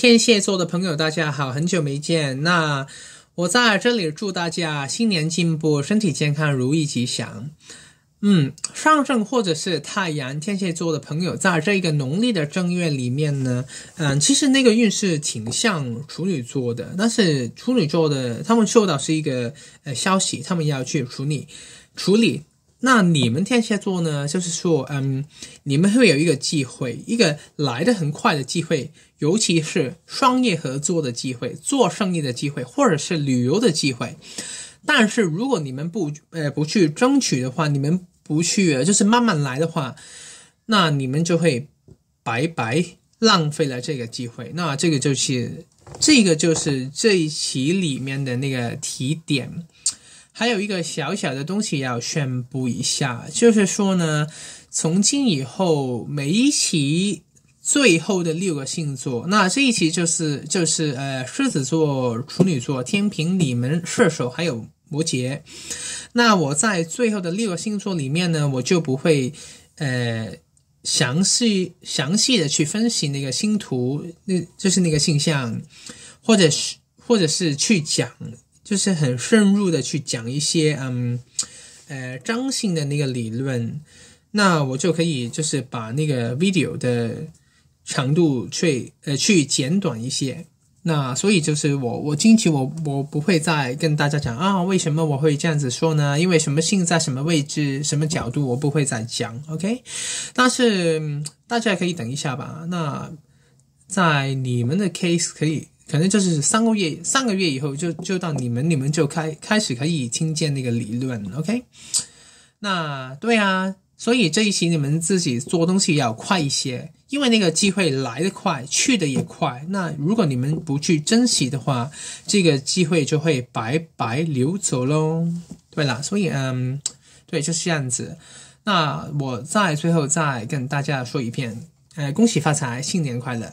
天蝎座的朋友，大家好，很久没见。那我在这里祝大家新年进步，身体健康，如意吉祥。嗯，上升或者是太阳天蝎座的朋友，在这个农历的正月里面呢，嗯，其实那个运势挺像处女座的。但是处女座的他们收到是一个呃消息，他们要去处理处理。那你们天蝎座呢？就是说，嗯，你们会有一个机会，一个来的很快的机会，尤其是商业合作的机会、做生意的机会，或者是旅游的机会。但是如果你们不，呃，不去争取的话，你们不去，就是慢慢来的话，那你们就会白白浪费了这个机会。那这个就是，这个就是这一期里面的那个提点。还有一个小小的东西要宣布一下，就是说呢，从今以后每一期最后的六个星座，那这一期就是就是呃狮子座、处女座、天平、你们射手还有摩羯。那我在最后的六个星座里面呢，我就不会呃详细详细的去分析那个星图，那就是那个星象，或者是或者是去讲。就是很深入的去讲一些，嗯，呃，张姓的那个理论，那我就可以就是把那个 video 的长度去，呃，去简短一些。那所以就是我，我近期我我不会再跟大家讲啊，为什么我会这样子说呢？因为什么性在什么位置，什么角度，我不会再讲，OK？但是大家可以等一下吧。那在你们的 case 可以。可能就是三个月，三个月以后就就到你们，你们就开开始可以听见那个理论，OK？那对啊，所以这一期你们自己做东西要快一些，因为那个机会来得快，去的也快。那如果你们不去珍惜的话，这个机会就会白白流走喽。对啦，所以嗯，对，就是这样子。那我再最后再跟大家说一遍，呃，恭喜发财，新年快乐！